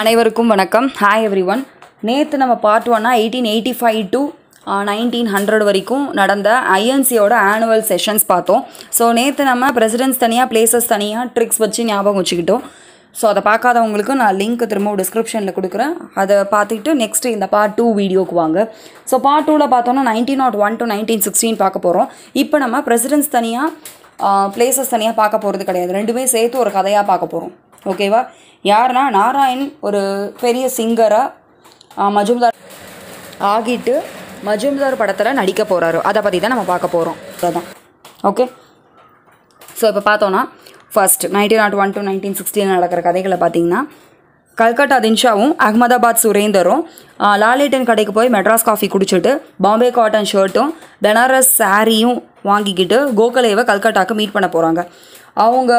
அனைவருக்கும் வணக்கம் hi every one நேற்று நம்ம பார்ட் ஒன்னா eighteen eighty five to nineteen hundred வரைக்கும் நடந்த ஐஎன்சியோட ஆனுவல் செஷன்ஸ் பார்த்தோம் ஸோ நேற்று நம்ம ப்ரெசிடென்ட்ஸ் தனியாக பிளேசஸ் தனியாக ட்ரிக்ஸ் வச்சு ஞாபகம் வச்சுக்கிட்டோம் ஸோ அதை பார்க்காதவங்களுக்கு நான் லிங்க் திரும்ப டிஸ்கிரிப்ஷனில் கொடுக்குறேன் அதை பார்த்துட்டு நெக்ஸ்ட்டு இந்த பார்ட் டூ வீடியோக்கு வாங்க ஸோ பார்ட் டூவில் பார்த்தோன்னா nineteen naught one to nineteen sixteen பார்க்க போகிறோம் இப்போ நம்ம ப்ரெசிடென்ட்ஸ் தனியாக பிளேசஸ் தனியாக பார்க்க போகிறது கிடையாது ரெண்டுமே சேர்த்து ஒரு கதையாக பார்க்க போகிறோம் ஓகேவா யாருன்னா நாராயண் ஒரு பெரிய சிங்கராக மஜும்தார் ஆகிட்டு மஜும்தார் படத்தில் நடிக்க போகிறாரு அதை பற்றி தான் நம்ம பார்க்க போகிறோம் அதான் ஓகே ஸோ இப்போ பார்த்தோன்னா first nineteen naught one to nineteen சிக்ஸ்டியில் நடக்கிற கதைகளை பார்த்தீங்கன்னா கல்கட்டா தின்ஷாவும் அகமதாபாத் சுரேந்தரும் லாலிட்டன் கடைக்கு போய் மெட்ராஸ் காஃபி குடிச்சிட்டு பாம்பே காட்டன் ஷர்ட்டும் பெனாரஸ் சாரியும் வாங்கிக்கிட்டு கோகலேவை கல்கட்டாவுக்கு மீட் பண்ண போகிறாங்க அவங்க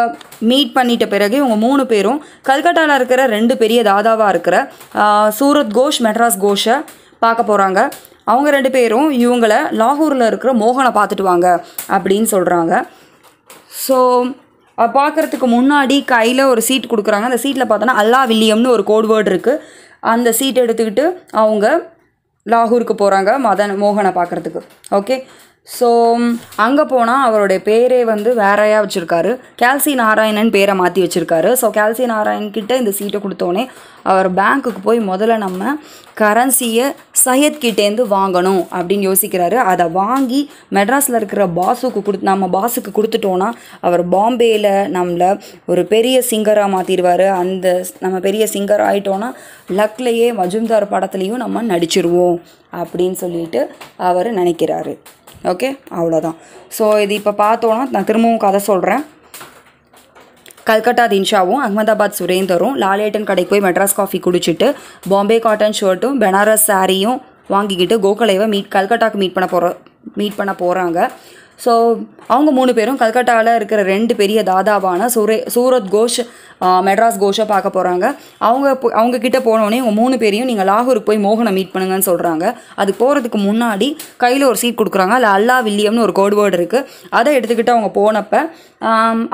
மீட் பண்ணிட்ட பிறகு இவங்க மூணு பேரும் கல்கட்டாவில் இருக்கிற ரெண்டு பெரிய தாதாவாக இருக்கிற சூரத் கோஷ் மெட்ராஸ் கோஷை பார்க்க போகிறாங்க அவங்க ரெண்டு பேரும் இவங்களை லாகூரில் இருக்கிற மோகனை பார்த்துட்டு வாங்க அப்படின்னு சொல்கிறாங்க ஸோ பார்க்குறதுக்கு முன்னாடி கையில் ஒரு சீட் கொடுக்குறாங்க அந்த சீட்டில் பார்த்தோன்னா அல்லா வில்லியம்னு ஒரு கோட்வேர்டு இருக்குது அந்த சீட் எடுத்துக்கிட்டு அவங்க லாகூருக்கு போகிறாங்க மதன் மோகனை பார்க்குறதுக்கு ஓகே ஸோ அங்கே போனால் அவருடைய பேரே வந்து வேறையாக வச்சுருக்காரு கேல்சி நாராயணன் பேரை மாற்றி வச்சுருக்காரு ஸோ கேல்சி நாராயண்கிட்ட இந்த சீட்டை கொடுத்தோன்னே அவர் பேங்க்குக்கு போய் முதல்ல நம்ம கரன்சியை சையத் கிட்டேருந்து வாங்கணும் அப்படின்னு யோசிக்கிறாரு அதை வாங்கி மெட்ராஸில் இருக்கிற பாசுக்கு கொடு நம்ம பாஸுக்கு கொடுத்துட்டோன்னா அவர் பாம்பேயில் நம்மளை ஒரு பெரிய சிங்கராக மாற்றிடுவார் அந்த நம்ம பெரிய சிங்கர் ஆகிட்டோன்னா லக்லேயே மஜும்தார் படத்துலேயும் நம்ம நடிச்சிருவோம் அப்படின்னு சொல்லிட்டு அவர் நினைக்கிறாரு ஓகே அவ்வளோதான் ஸோ இது இப்போ பார்த்தோன்னா நான் திரும்பவும் கதை சொல்கிறேன் கல்கட்டா தின்ஷாவும் அகமதாபாத் சுரேந்தரும் லாலேட்டன் கடைக்கு போய் மெட்ராஸ் காஃபி குடிச்சிட்டு பாம்பே காட்டன் ஷர்ட்டும் பெனாரஸ் சாரியும் வாங்கிக்கிட்டு கோகுலைவை மீட் கல்கட்டாக்கு மீட் பண்ண போகிற மீட் பண்ண போகிறாங்க ஸோ அவங்க மூணு பேரும் கல்கட்டாவில் இருக்கிற ரெண்டு பெரிய தாதாவான சுரே சூரத் கோஷ் மெட்ராஸ் கோஷா பார்க்க போகிறாங்க அவங்க அவங்க கிட்ட போனோடனே உங்கள் மூணு பேரையும் நீங்கள் லாகூருக்கு போய் மோகனை மீட் பண்ணுங்கன்னு சொல்கிறாங்க அது போகிறதுக்கு முன்னாடி கையில் ஒரு சீட் கொடுக்குறாங்க அதில் அல்லா வில்லியம்னு ஒரு கோட்வேர்டு இருக்குது அதை எடுத்துக்கிட்டு அவங்க போனப்போ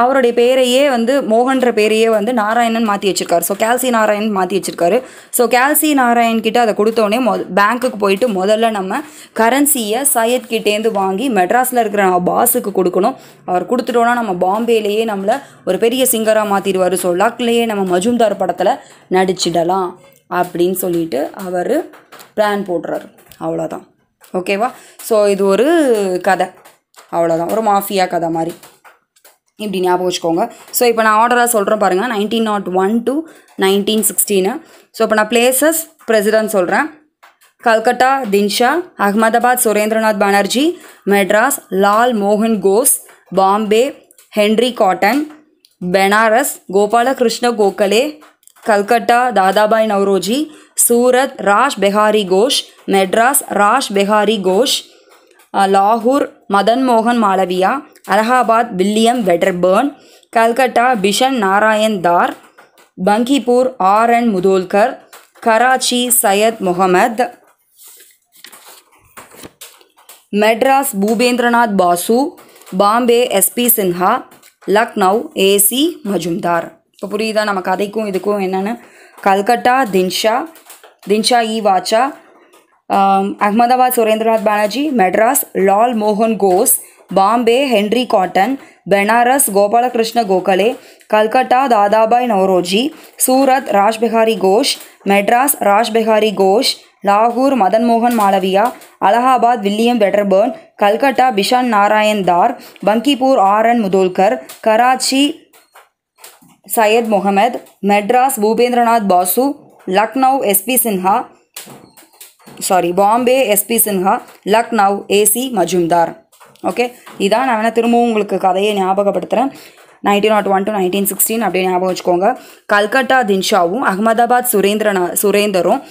அவருடைய பேரையே வந்து மோகன்ற பேரையே வந்து நாராயணன் மாற்றி வச்சிருக்காரு ஸோ கேல்சி நாராயண் மாற்றி வச்சிருக்காரு ஸோ கேல்சி நாராயண் கிட்ட அதை கொடுத்தோடனே மொ பேங்க்குக்கு போயிட்டு முதல்ல நம்ம கரன்சியை சையத் கிட்டேருந்து வாங்கி மெட்ராஸில் இருக்கிற நம்ம பாஸுக்கு கொடுக்கணும் அவர் கொடுத்துட்டோன்னா நம்ம பாம்பேலேயே நம்மளை ஒரு பெரிய சிங்கராக மாற்றிடுவார் ஸோ லாக்லேயே நம்ம மஜூம்தார் படத்தில் நடிச்சிடலாம் அப்படின்னு சொல்லிட்டு அவர் பிளான் போடுறாரு அவ்வளோதான் ஓகேவா ஸோ இது ஒரு கதை அவ்வளோதான் ஒரு மாஃபியா கதை மாதிரி இப்படி ஞாபகம் வச்சுக்கோங்க ஸோ இப்போ நான் ஆர்டராக சொல்கிறேன் பாருங்கள் nineteen naught one to nineteen sixteen so இப்போ நான் பிளேசஸ் பிரசிடென்ட் சொல்கிறேன் கல்கட்டா தின்ஷா அகமதாபாத் சுரேந்திரநாத் பானர்ஜி மெட்ராஸ் லால் மோகன் Ghosh Bombay Henry Cotton Banaras Gopalkrishna Gokhale Calcutta Dadabhai Naoroji Surat Raj Behari Ghosh Madras Raj Behari Ghosh Lahore Madan Mohan Malaviya Allahabad William Wedderburn Calcutta Bishan Narayan Dar Bankipur R N Mudholkar Karachi Syed Mohammad Madras Bhupendranath Basu Bombay S P Sinha Lucknow A C Majumdar இப்போ புரியுதா நம்ம கதைக்கும் இதுக்கும் என்னென்னு கல்கட்டா தின்ஷா தின்ஷா இ வாச்சா அகமதாபாத் சுரேந்திரநாத் பானர்ஜி மெட்ராஸ் லால் மோகன் கோஸ் பாம்பே ಹೆನ್ರಿ காட்டன் பெனாரஸ் கோபாலகிருஷ்ண கோகலே கல்கட்டா தாதாபாய் நவரோஜி சூரத் ರಾಜ್ கோஷ் மெட்ராஸ் ಮೆಡ್ರಾಸ್ கோஷ் லாகூர் மதன்மோகன் மாளவியா அலகாபாத் வில்லியம் வெடர்பர்ன் கல்கட்டா பிஷான் நாராயண் தார் Bankipur R N முதோல்கர் Karachi Syed Mohammed Madras Bhupendranath Basu Lucknow SP Sinha sorry Bombay SP Sinha லக்னவ் A C Majumdar okay இதான் நான் வேணால் திரும்பவும் உங்களுக்கு கதையை ஞாபகப்படுத்துகிறேன் nineteen naught one to nineteen sixteen அப்படின்னு ஞாபகம் வச்சுக்கோங்க கல்கட்டா தின்ஷாவும் அகமதாபாத் சுரேந்திரனா சுரேந்தரும்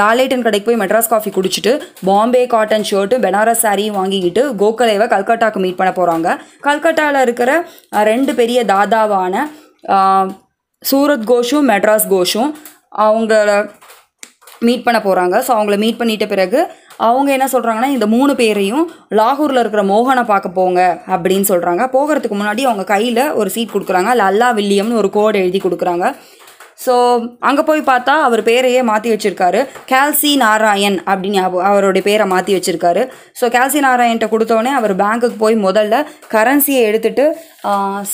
லாலேட்டன் கடைக்கு போய் மெட்ராஸ் காஃபி குடிச்சிட்டு பாம்பே காட்டன் ஷர்ட்டு பெனாரஸ் சாரியும் வாங்கிக்கிட்டு கோகலேவை கல்கட்டாவுக்கு மீட் பண்ண போகிறாங்க கல்கட்டாவில் இருக்கிற ரெண்டு பெரிய தாதாவான சூரத் கோஷும் மெட்ராஸ் கோஷும் அவங்கள மீட் பண்ண போகிறாங்க ஸோ அவங்கள மீட் பண்ணிட்ட பிறகு அவங்க என்ன சொல்கிறாங்கன்னா இந்த மூணு பேரையும் லாகூரில் இருக்கிற மோகனை பார்க்க போங்க அப்படின்னு சொல்கிறாங்க போகிறதுக்கு முன்னாடி அவங்க கையில் ஒரு சீட் கொடுக்குறாங்க லல்லா அல்லா வில்லியம்னு ஒரு கோடு எழுதி கொடுக்குறாங்க ஸோ அங்கே போய் பார்த்தா அவர் பேரையே மாற்றி வச்சுருக்காரு கேல்சி நாராயண் அப்படின்னு அவருடைய பேரை மாற்றி வச்சுருக்காரு ஸோ கேல்சி நாராயண்கிட்ட கொடுத்தோடனே அவர் பேங்க்குக்கு போய் முதல்ல கரன்சியை எடுத்துகிட்டு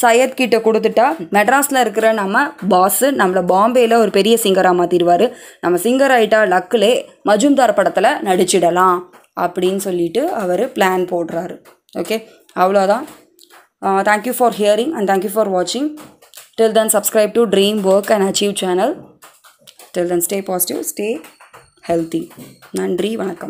சையத் கிட்ட கொடுத்துட்டா மெட்ராஸில் இருக்கிற நம்ம பாஸு நம்மளை பாம்பேயில் ஒரு பெரிய சிங்கராக மாற்றிடுவார் நம்ம சிங்கர் ஆகிட்டா லக்குலே மஜும்தார் படத்தில் நடிச்சிடலாம் அப்படின்னு சொல்லிட்டு அவர் பிளான் போடுறாரு ஓகே அவ்வளோதான் thank you for hearing and thank you for வாட்சிங் Till then, subscribe to Dream Work and Achieve channel. Till then, stay positive, stay healthy. நன்றி வணக்கம்